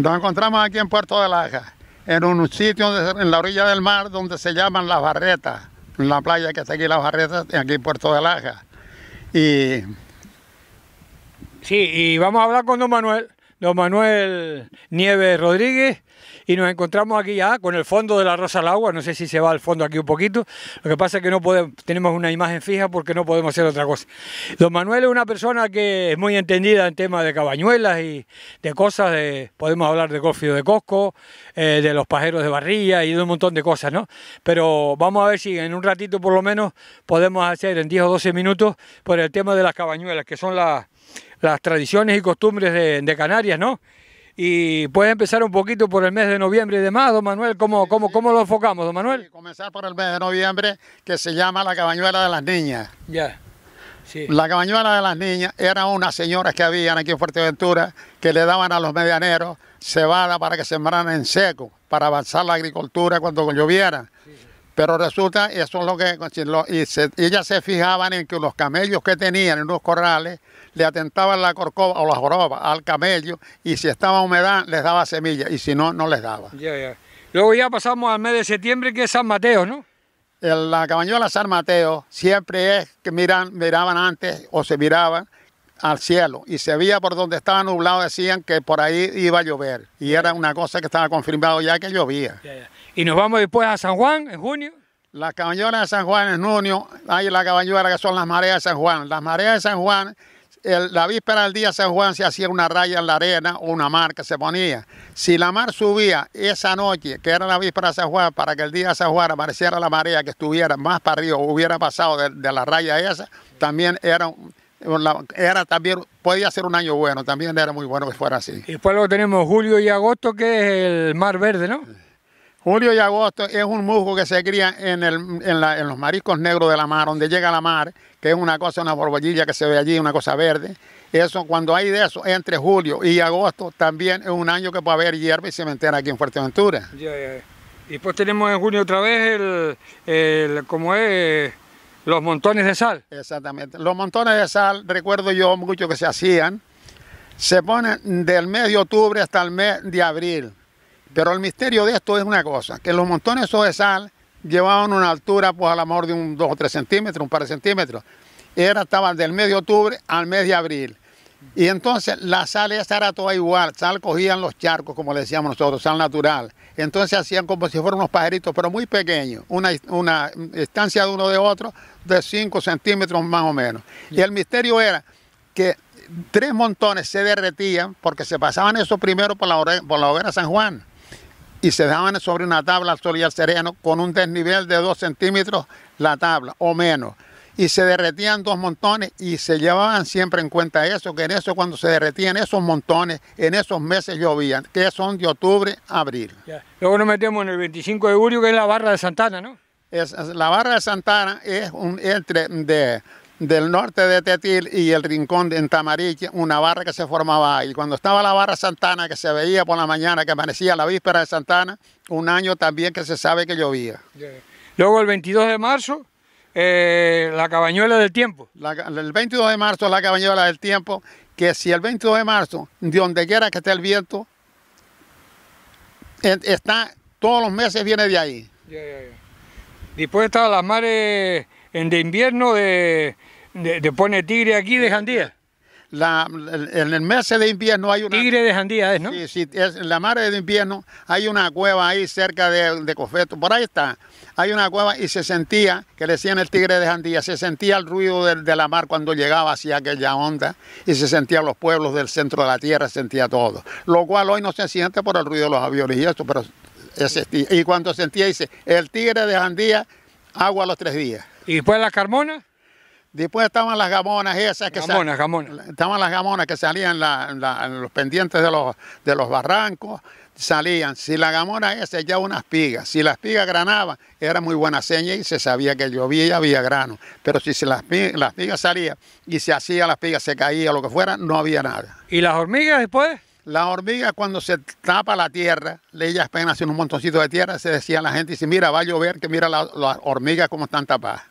Nos encontramos aquí en Puerto de Laja, en un sitio en la orilla del mar donde se llaman Las Barretas, en la playa que está aquí, Las Barretas, aquí en Puerto de Laja. Y... Sí, y vamos a hablar con don Manuel don Manuel Nieves Rodríguez y nos encontramos aquí ya con el fondo de la Rosa al Agua, no sé si se va al fondo aquí un poquito, lo que pasa es que no podemos, tenemos una imagen fija porque no podemos hacer otra cosa. Don Manuel es una persona que es muy entendida en temas de cabañuelas y de cosas, podemos hablar de golfio de Cosco, eh, de los pajeros de Barrilla y de un montón de cosas, ¿no? Pero vamos a ver si en un ratito por lo menos podemos hacer en 10 o 12 minutos por el tema de las cabañuelas, que son las las tradiciones y costumbres de, Canarias, ¿no? Y puede empezar un poquito por el mes de noviembre y demás, don Manuel, ¿cómo, cómo, cómo lo enfocamos, don Manuel? comenzar por el mes de noviembre, que se llama la cabañuela de las niñas. Ya. La cabañuela de las niñas era unas señoras que habían aquí en Fuerteventura que le daban a los medianeros cebada para que sembraran en seco, para avanzar la agricultura cuando lloviera. Sí. Pero resulta, eso es lo que. Y ellas se fijaban en que los camellos que tenían en los corrales le atentaban la corcova o la joroba al camello y si estaba humedad les daba semilla y si no, no les daba. Luego ya pasamos al mes de septiembre que es San Mateo, ¿no? la cabañola San Mateo siempre es que miran, miraban antes o se miraban al cielo y se veía por donde estaba nublado, decían que por ahí iba a llover y era una cosa que estaba confirmado ya que llovía. Y nos vamos después a San Juan en junio. Las cabañuelas de San Juan en junio, hay la cabañuelas que son las mareas de San Juan. Las mareas de San Juan, la víspera del día de San Juan se hacía una raya en la arena o una que se ponía. Si la mar subía esa noche, que era la víspera de San Juan, para que el día de San Juan apareciera la marea que estuviera más para arriba o hubiera pasado de, de la raya esa, también era era también, podía ser un año bueno, también era muy bueno que fuera así. Y después luego tenemos julio y agosto, que es el mar verde, ¿no? Julio y agosto es un musgo que se cría en, en, los mariscos negros de la mar, donde llega la mar, que es una cosa, una borbollilla que se ve allí, una cosa verde. Eso, cuando hay de eso, entre julio y agosto, también es un año que puede haber hierba y cementera aquí en Fuerteventura. Y después tenemos en junio otra vez el, el ¿cómo es? Los montones de sal. Exactamente. Los montones de sal, recuerdo yo mucho que se hacían, se ponen del mes de octubre hasta el mes de abril. Pero el misterio de esto es una cosa, que los montones de sal llevaban una altura, pues a lo mejor de un 2 o 3 centímetros, un par de centímetros. Era, estaban del mes de octubre al mes de abril. Y entonces la sal esa era toda igual, sal cogían los charcos, como le decíamos nosotros, sal natural. Entonces hacían como si fueran unos pajeritos, pero muy pequeños, una, una distancia de uno de otro de 5 centímetros más o menos. Y el misterio era que tres montones se derretían porque se pasaban eso primero por la, por la hoguera San Juan y se daban sobre una tabla al sol y al sereno con un desnivel de 2 centímetros la tabla o menos y se derretían dos montones y se llevaban siempre en cuenta eso, que en eso cuando se derretían esos montones, en esos meses llovían, que son de octubre a abril. Luego nos metemos en el 25 de julio, que es la barra de Santana, ¿no? Es, la barra de Santana es un entre de del norte de Tetil y el rincón de Tamariche, una barra que se formaba ahí. Cuando estaba la barra Santana, que se veía por la mañana, que amanecía la víspera de Santana, un año también que se sabe que llovía. Luego el 22 de marzo eh, la cabañuela del tiempo. el 22 de marzo es la cabañuela del tiempo, que si el 22 de marzo, de donde quiera que esté el viento, está todos los meses viene de ahí. Ya, ya, ya. Después están las mares de invierno de, de, de Pone Tigre aquí de Jandía en el mes de invierno hay una... Tigre de Jandía es, ¿no? Sí, en la madre de invierno hay una cueva ahí cerca de, Cofeto, por ahí está. Hay una cueva y se sentía, que decían el tigre de Jandía, se sentía el ruido de, la mar cuando llegaba hacia aquella onda y se sentía los pueblos del centro de la tierra, se sentía todo. Lo cual hoy no se siente por el ruido de los aviones y esto, pero... y cuando sentía, dice, el tigre de Jandía agua los tres días. ¿Y después la Carmona? Después estaban las gamonas esas que estaban las gamonas que salían en los pendientes de los, de los barrancos, salían. Si la gamona esa ya unas pigas, si las pigas granaban, era muy buena seña y se sabía que llovía y había grano. Pero si, las, las pigas salían y se hacía las pigas, se caía, lo que fuera, no había nada. ¿Y las hormigas después? Las hormigas cuando se tapa la tierra, ellas apenas en un montoncito de tierra, se decía a la gente, dice, mira, va a llover, que mira las hormigas como están tapadas.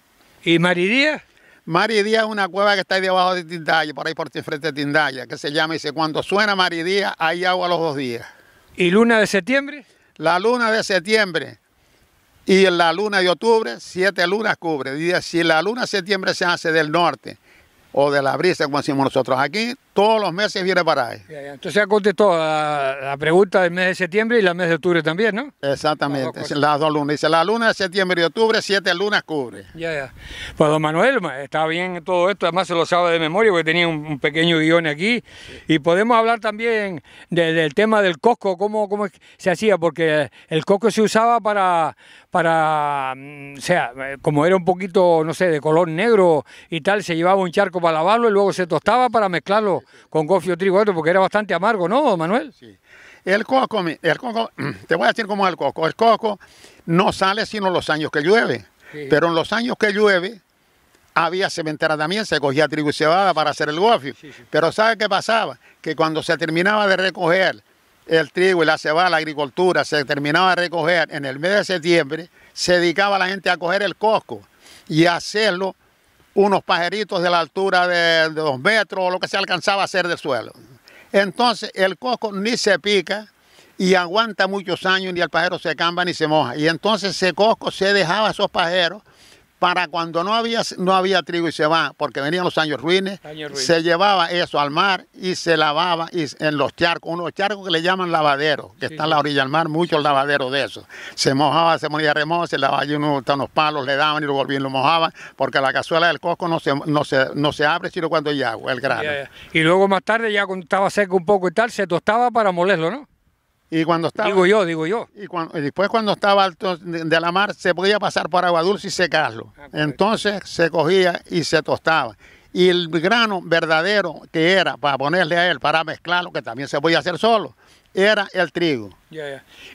¿Y mariría? Maridía es una cueva que está ahí debajo de Tindaya, por ahí por frente de Tindaya, que se llama, dice, cuando suena Maridía hay agua los dos días. ¿Y luna de septiembre? La luna de septiembre y la luna de octubre, siete lunas cubre. Si la luna de septiembre se hace del norte o de la brisa, como decimos nosotros aquí, todos los meses viene para ahí. Entonces ya contestó la, pregunta del mes de septiembre y la mes de octubre también, ¿no? Exactamente, las dos, lunas. Dice, la luna de septiembre y octubre, siete lunas cubre. Ya, ya. Pues don Manuel, está bien todo esto, además se lo sabe de memoria porque tenía un, pequeño guión aquí. Y podemos hablar también del tema del coco cómo, cómo se hacía, porque el coco se usaba para, para, mm, o sea, eh, como era un poquito, no sé, de color negro y tal, se llevaba un charco para lavarlo y luego se tostaba para mezclarlo con, gofio trigo porque era bastante amargo, ¿no, Manuel? Sí. El coco, te voy a decir cómo es el coco. El coco no sale sino los años que llueve. Pero en los años que llueve había cementera también, se cogía trigo y cebada para hacer el gofio. Pero ¿sabe qué pasaba? Que cuando se terminaba de recoger el trigo y la cebada, la agricultura, se terminaba de recoger en el mes de septiembre, se dedicaba la gente a coger el coco y hacerlo unos pajeritos de la altura de, dos metros o lo que se alcanzaba a hacer del suelo. Entonces el coco ni se pica y aguanta muchos años, ni el pajero se camba ni se moja. Y entonces ese coco se dejaba a esos pajeros para cuando no había, no había trigo y se va, porque venían los años ruines, se llevaba eso al mar y se lavaba en los charcos, unos charcos que le llaman lavaderos, que están a la orilla del mar, muchos lavaderos de eso. Se mojaba, se ponía remojo, se lavaba allí unos, palos, le daban y lo volvían, lo mojaban, porque la cazuela del coco no se, no se, abre sino cuando hay agua, el grano. Y luego más tarde, ya cuando estaba seco un poco y tal, se tostaba para molerlo, ¿no? Y cuando estaba, digo yo, digo yo. Y, cuando, después cuando estaba alto de, la mar, se podía pasar por agua dulce y secarlo. Ah, Entonces se cogía y se tostaba. Y el grano verdadero que era para ponerle a él, para mezclarlo, que también se podía hacer solo, era el trigo.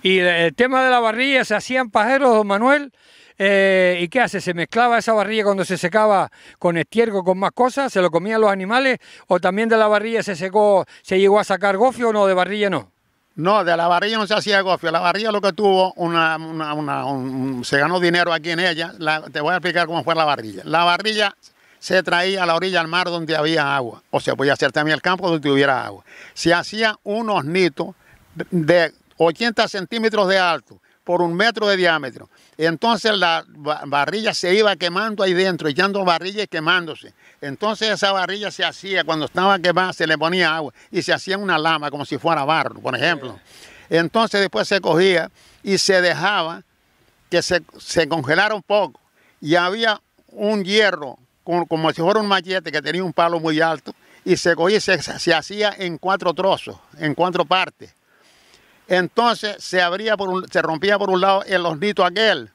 Y el tema de la barrilla, ¿se hacían pajeros, don Manuel? Eh, ¿Y qué hace? ¿Se mezclaba esa barrilla cuando se secaba con estiércol, con más cosas? ¿Se lo comían los animales? ¿O también de la barrilla se secó, se llegó a sacar gofio o no? ¿De barrilla no? No, de la barrilla no se hacía gofio. La barrilla lo que tuvo, una, una, se ganó dinero aquí en ella. te voy a explicar cómo fue la barrilla. La varilla se traía a la orilla del mar donde había agua. O se podía hacer también el campo donde tuviera agua. Se hacía unos nitos de 80 centímetros de alto por un metro de diámetro. Entonces la barrilla se iba quemando ahí dentro, echando barrilla y quemándose. Entonces esa barrilla se hacía, cuando estaba quemada se le ponía agua y se hacía una lama como si fuera barro, por ejemplo. Entonces después se cogía y se dejaba que se, congelara un poco. Y había un hierro, como, si fuera un machete que tenía un palo muy alto, y se cogía y se hacía en cuatro trozos, en cuatro partes entonces se abría por un, se rompía por un lado el osnito aquel,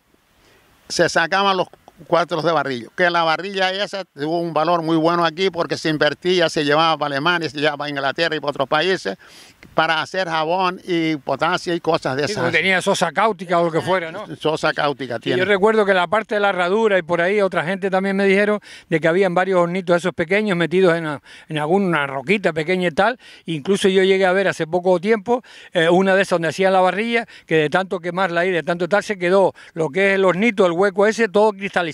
se sacaban los Cuatro de barrillo. Que la barrilla esa tuvo un valor muy bueno aquí porque se invertía, se llevaba para Alemania, se llevaba a Inglaterra y para otros países para hacer jabón y potasio y cosas de esas. tenía sosa cáutica o lo que fuera, ¿no? Eh, sosa cáutica tiene. yo recuerdo que la parte de la herradura y por ahí otra gente también me dijeron de que habían varios hornitos esos pequeños metidos en, alguna roquita pequeña y tal. Incluso yo llegué a ver hace poco tiempo eh, una de esas donde hacían la barrilla que de tanto quemarla y de tanto tal, se quedó lo que es el hornito, el hueco ese, todo cristalizado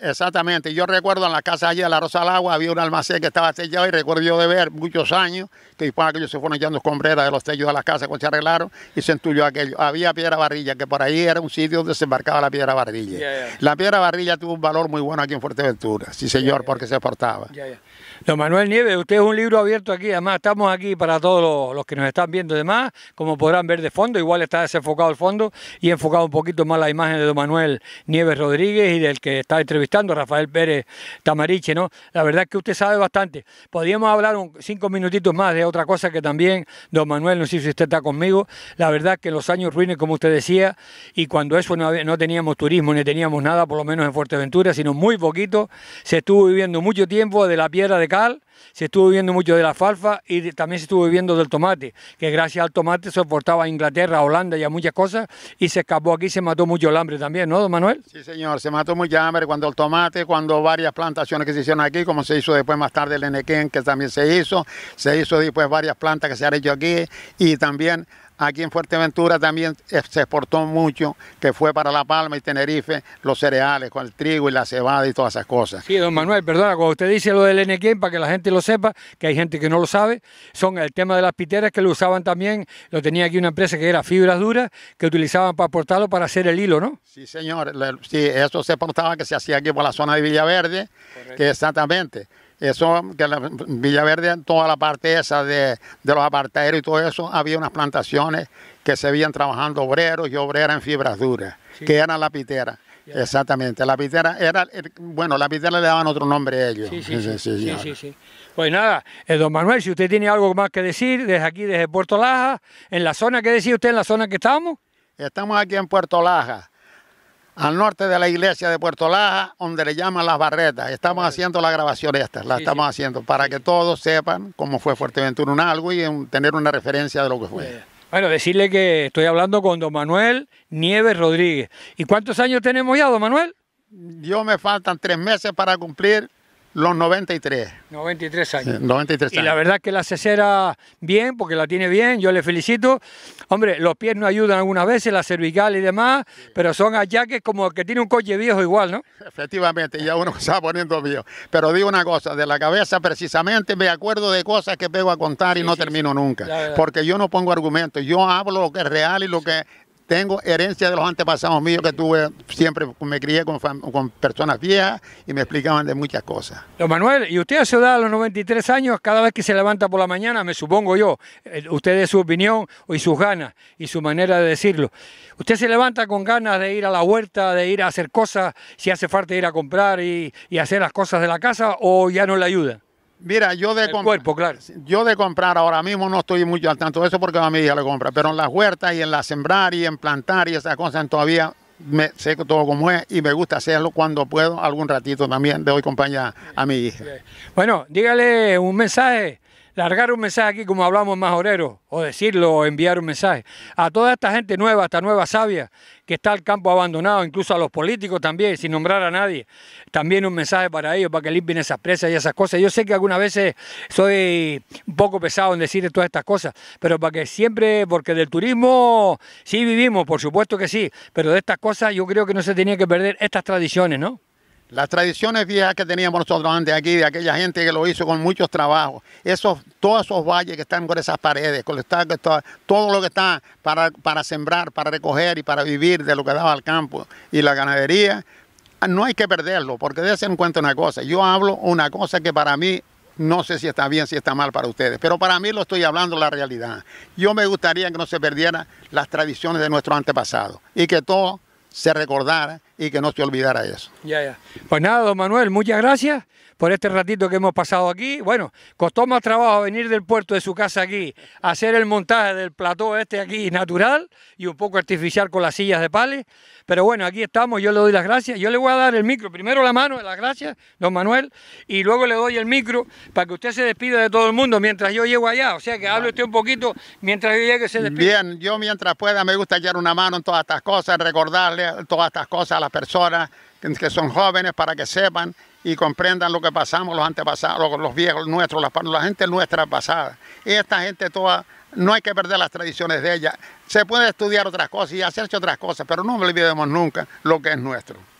Exactamente, yo recuerdo en la casa allí de la Rosa del Agua había un almacén que estaba sellado y recuerdo yo de ver muchos años que después aquellos se fueron echando escombreras de los sellos de las casas cuando se arreglaron y se entulló aquello. Había piedra barrilla, que por ahí era un sitio donde se embarcaba la piedra barrilla. La piedra barrilla tuvo un valor muy bueno aquí en Fuerteventura, sí señor, porque se exportaba. Don Manuel Nieves, usted es un libro abierto aquí, además estamos aquí para todos los, que nos están viendo además, como podrán ver de fondo, igual está desenfocado el fondo y enfocado un poquito más la imagen de don Manuel Nieves Rodríguez y del que está entrevistando, Rafael Pérez Tamariche, ¿no? La verdad que usted sabe bastante. Podríamos hablar cinco minutitos más de otra cosa que también, don Manuel, no sé si usted está conmigo, la verdad que los años ruines, como usted decía, y cuando eso no, no teníamos turismo ni teníamos nada, por lo menos en Fuerteventura, sino muy poquito, se estuvo viviendo mucho tiempo de la piedra de Legal se estuvo viviendo mucho de la alfalfa y también se estuvo viviendo del tomate, que gracias al tomate se exportaba a Inglaterra, a Holanda y a muchas cosas, y se escapó aquí, se mató mucho el hambre también, ¿no, don Manuel? Sí, señor, se mató el hambre cuando el tomate, cuando varias plantaciones que se hicieron aquí, como se hizo después más tarde el Enequén, que también se hizo, se hizo después varias plantas que se han hecho aquí, y también aquí en Fuerteventura también eh, se exportó mucho, que fue para La Palma y Tenerife, los cereales, con el trigo y la cebada y todas esas cosas. Sí, don Manuel, perdona, cuando usted dice lo del Enequén, para que la gente lo sepa, que hay gente que no lo sabe, son el tema de las piteras que lo usaban también, lo tenía aquí una empresa que era fibras duras, que utilizaban para portarlo para hacer el hilo, ¿no? Sí, señor, sí, eso se portaba que se hacía aquí por la zona de Villaverde, que exactamente. Eso, que en Villaverde, toda la parte esa de, los apartaderos y todo eso, había unas plantaciones que se veían trabajando obreros y obreras en fibras duras, que eran la pitera. Exactamente, la pitera era, bueno, la videra le daban otro nombre a ellos. Sí, sí, sí, Pues nada, eh, don Manuel, si usted tiene algo más que decir, desde aquí, desde Puerto Laja, en la zona que decía usted, en la zona que estamos. Estamos aquí en Puerto Laja, al norte de la iglesia de Puerto Laja, donde le llaman las barretas. Estamos pues. haciendo la grabación esta, la estamos haciendo para que todos sepan cómo fue Fuerteventura un algo y tener una referencia de lo que fue. Bueno, decirle que estoy hablando con don Manuel Nieves Rodríguez. ¿Y cuántos años tenemos ya, don Manuel? Yo me faltan tres meses para cumplir los 93. 93 años. 93 años. Y la verdad que la cesera bien, porque la tiene bien, yo le felicito. Hombre, los pies no ayudan algunas veces, la cervical y demás, pero son que como que tiene un coche viejo igual, ¿no? Efectivamente, ya uno se va poniendo viejo. Pero digo una cosa, de la cabeza precisamente me acuerdo de cosas que pego a contar y no termino nunca. Porque yo no pongo argumentos, yo hablo lo que es real y lo que tengo herencia de los antepasados míos que tuve, siempre me crié con, con, personas viejas y me explicaban de muchas cosas. Don Manuel, y usted a su edad, a los 93 años, cada vez que se levanta por la mañana, me supongo yo, usted es su opinión y sus ganas y su manera de decirlo, usted se levanta con ganas de ir a la huerta, de ir a hacer cosas, si hace falta ir a comprar y, y hacer las cosas de la casa o ya no le ayuda. Mira, yo de comprar. Yo de comprar ahora mismo no estoy mucho al tanto de eso porque a mi hija le compra, pero en las huertas y en la sembrar y en plantar y esas cosas todavía me sé todo como es y me gusta hacerlo cuando puedo, algún ratito también de hoy compañía a mi hija. Bueno, dígale un mensaje largar un mensaje aquí como hablamos más orero, o decirlo, o enviar un mensaje. A toda esta gente nueva, esta nueva sabia, que está al campo abandonado, incluso a los políticos también, sin nombrar a nadie, también un mensaje para ellos, para que limpien esas presas y esas cosas. Yo sé que algunas veces soy un poco pesado en decir todas estas cosas, pero para que siempre, porque del turismo sí vivimos, por supuesto que sí, pero de estas cosas yo creo que no se tenía que perder estas tradiciones, ¿no? Las tradiciones viejas que teníamos nosotros antes aquí, de aquella gente que lo hizo con muchos trabajos, esos, todos esos valles que están con esas paredes, con todo lo que está para, sembrar, para recoger y para vivir de lo que daba el campo y la ganadería, no hay que perderlo, porque de en cuenta una cosa. Yo hablo una cosa que para mí no sé si está bien, si está mal para ustedes, pero para mí lo estoy hablando la realidad. Yo me gustaría que no se perdieran las tradiciones de nuestro antepasado y que todo se recordara y que no se olvidara eso. Ya, Pues nada, don Manuel, muchas gracias por este ratito que hemos pasado aquí. Bueno, costó más trabajo venir del puerto de su casa aquí, hacer el montaje del plató este aquí natural y un poco artificial con las sillas de pales. Pero bueno, aquí estamos, yo le doy las gracias. Yo le voy a dar el micro, primero la mano, las gracias, don Manuel, y luego le doy el micro para que usted se despida de todo el mundo mientras yo llego allá. O sea, que hable usted un poquito mientras yo llegue, se despide... Bien, yo mientras pueda me gusta echar una mano en todas estas cosas, recordarle todas estas cosas las personas que son jóvenes para que sepan y comprendan lo que pasamos los antepasados, los, viejos nuestros, la, gente nuestra pasada. Esta gente toda, no hay que perder las tradiciones de ella. Se puede estudiar otras cosas y hacerse otras cosas, pero no olvidemos nunca lo que es nuestro.